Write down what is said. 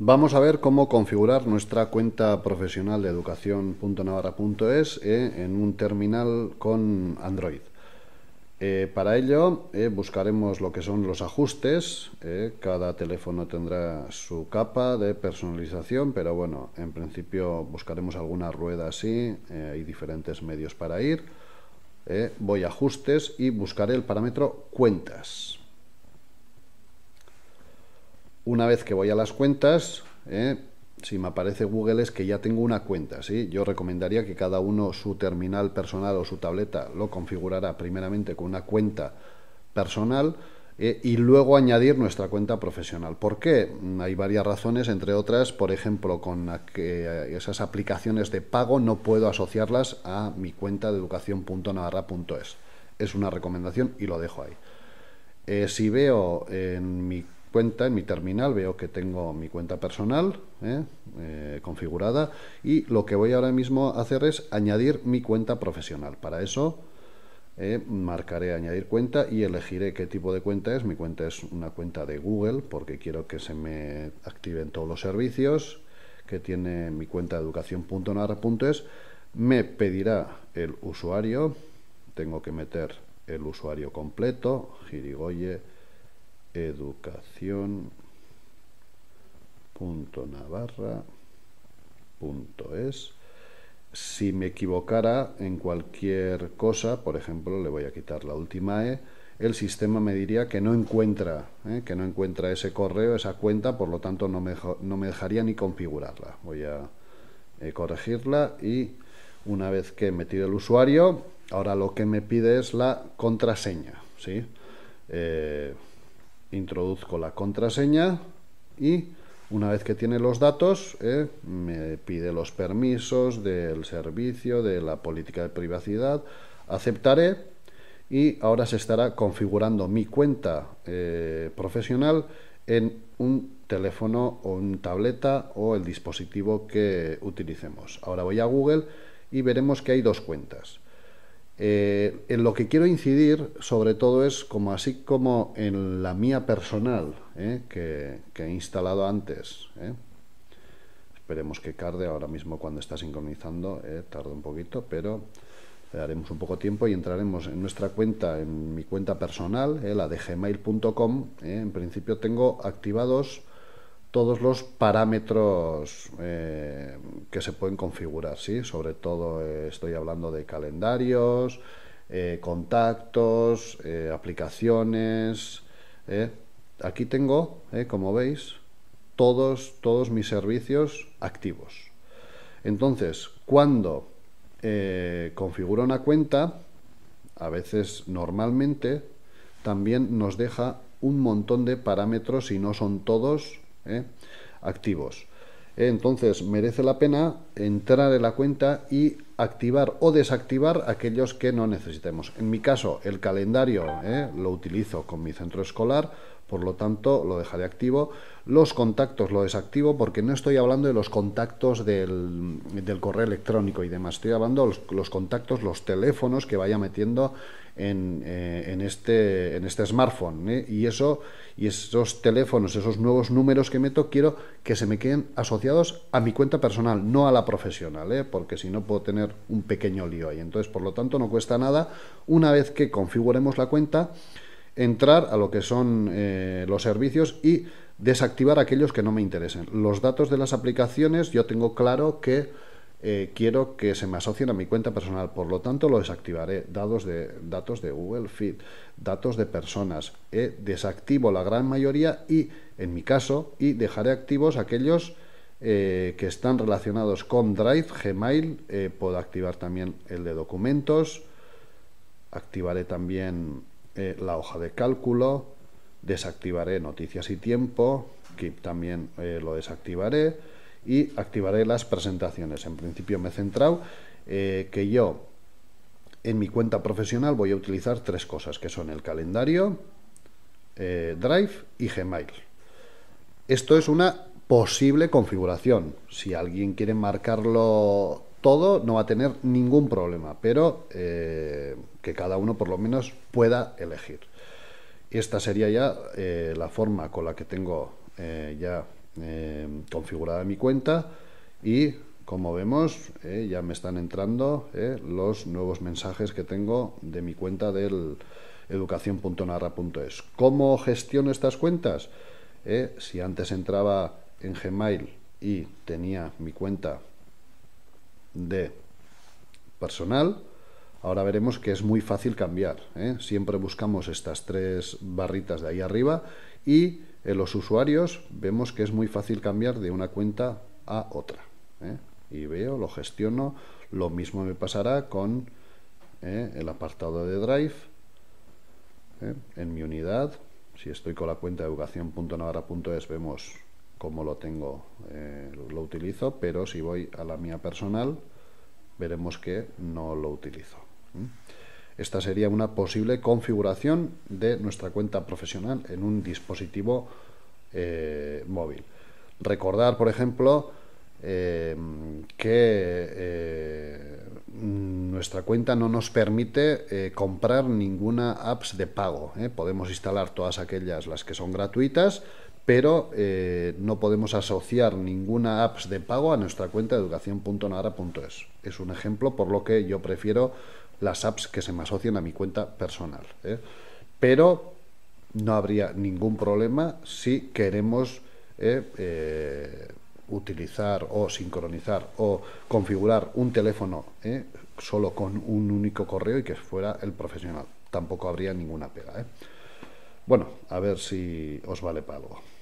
Vamos a ver cómo configurar nuestra cuenta profesional de educación.navarra.es eh, en un terminal con Android. Eh, para ello eh, buscaremos lo que son los ajustes. cada teléfono tendrá su capa de personalización, pero bueno, en principio buscaremos alguna rueda así. hay diferentes medios para ir. voy a ajustes y buscaré el parámetro cuentas una vez que voy a las cuentas, ¿eh? si me aparece Google es que ya tengo una cuenta, ¿sí? Yo recomendaría que cada uno su terminal personal o su tableta lo configurara primeramente con una cuenta personal ¿eh? y luego añadir nuestra cuenta profesional. ¿Por qué? Mm, hay varias razones, entre otras, por ejemplo, con eh, esas aplicaciones de pago no puedo asociarlas a mi cuenta de educación.navarra.es. Es una recomendación y lo dejo ahí. si veo en mi en mi terminal veo que tengo mi cuenta personal ¿eh? Eh, configurada y lo que voy ahora mismo a hacer es añadir mi cuenta profesional. Para eso eh, marcaré añadir cuenta y elegiré qué tipo de cuenta es. Mi cuenta es una cuenta de Google porque quiero que se me activen todos los servicios que tiene mi cuenta educación.nar.es. Me pedirá el usuario, tengo que meter el usuario completo, Girigoye educación.navarra.es. Si me equivocara en cualquier cosa, por ejemplo, le voy a quitar la última E, el sistema me diría que no encuentra, ¿eh? que no encuentra ese correo, esa cuenta, por lo tanto no me, no me dejaría ni configurarla. Voy a eh, corregirla y una vez que he metido el usuario, ahora lo que me pide es la contraseña, ¿sí? Eh, introduzco la contraseña y una vez que tiene los datos eh, me pide los permisos del servicio, de la política de privacidad, aceptaré y ahora se estará configurando mi cuenta eh, profesional en un teléfono o un tableta o el dispositivo que utilicemos. Ahora voy a Google y veremos que hay dos cuentas. Eh, en lo que quiero incidir, sobre todo, es como así como en la mía personal, eh, que, he instalado antes. Eh. Esperemos que tarde ahora mismo cuando está sincronizando, tarda un poquito, pero le daremos un poco tiempo y entraremos en nuestra cuenta, en mi cuenta personal, la de gmail.com. en principio tengo activados todos los parámetros eh, que se pueden configurar, ¿sí? Sobre todo eh, estoy hablando de calendarios, eh, contactos, aplicaciones. Aquí tengo, como veis, todos, todos mis servicios activos. Entonces, cuando configuro una cuenta, a veces normalmente, también nos deja un montón de parámetros y no son todos ¿eh? activos. Entonces merece la pena entrar en la cuenta y activar o desactivar aquellos que no necesitemos. En mi caso, el calendario eh, lo utilizo con mi centro escolar, por lo tanto lo dejaré activo. Los contactos lo desactivo porque no estoy hablando de los contactos del, correo electrónico y demás, estoy hablando de los, contactos, los teléfonos que vaya metiendo en, eh, este, en este smartphone. ¿eh? Y, eso, y esos teléfonos, esos nuevos números que meto, quiero que se me queden asociados a mi cuenta personal, no a la profesional, porque si no puedo tener un pequeño lío ahí. Entonces, por lo tanto, no cuesta nada, una vez que configuremos la cuenta, entrar a lo que son eh, los servicios y desactivar aquellos que no me interesen. Los datos de las aplicaciones yo tengo claro que eh, quiero que se me asocien a mi cuenta personal, por lo tanto lo desactivaré. Datos de, datos de Google Feed, datos de personas. Eh, desactivo la gran mayoría y, en mi caso, y dejaré activos aquellos eh, que están relacionados con Drive, Gmail. Eh, puedo activar también el de documentos. Activaré también eh, la hoja de cálculo. Desactivaré noticias y tiempo. que también lo desactivaré. Y activaré las presentaciones. En principio me he centrado que yo en mi cuenta profesional voy a utilizar tres cosas, que son el calendario, Drive y Gmail. Esto es una posible configuración. Si alguien quiere marcarlo todo, no va a tener ningún problema, pero eh, que cada uno por lo menos pueda elegir. Esta sería ya eh, la forma con la que tengo eh, ya configurada mi cuenta y como vemos ya me están entrando los nuevos mensajes que tengo de mi cuenta del educación.narra.es. ¿Cómo gestiono estas cuentas? si antes entraba en Gmail y tenía mi cuenta de personal. Ahora veremos que es muy fácil cambiar. ¿eh? Siempre buscamos estas tres barritas de ahí arriba y en los usuarios vemos que es muy fácil cambiar de una cuenta a otra. ¿eh? Y veo, lo gestiono. Lo mismo me pasará con ¿eh? el apartado de Drive. En mi unidad, si estoy con la cuenta educación.navara.es, vemos como lo tengo, eh, lo utilizo, pero si voy a la mía personal, veremos que no lo utilizo. Esta sería una posible configuración de nuestra cuenta profesional en un dispositivo eh, móvil. Recordar, por ejemplo, eh, que nuestra cuenta no nos permite comprar ninguna apps de pago. Podemos instalar todas aquellas las que son gratuitas, pero eh, no podemos asociar ninguna apps de pago a nuestra cuenta educación.nara.es. Es un ejemplo por lo que yo prefiero las apps que se me asocian a mi cuenta personal. ¿eh? Pero no habría ningún problema si queremos eh, utilizar o sincronizar o configurar un teléfono solo con un único correo y que fuera el profesional. Tampoco habría ninguna pega. Bueno, a ver si os vale para algo.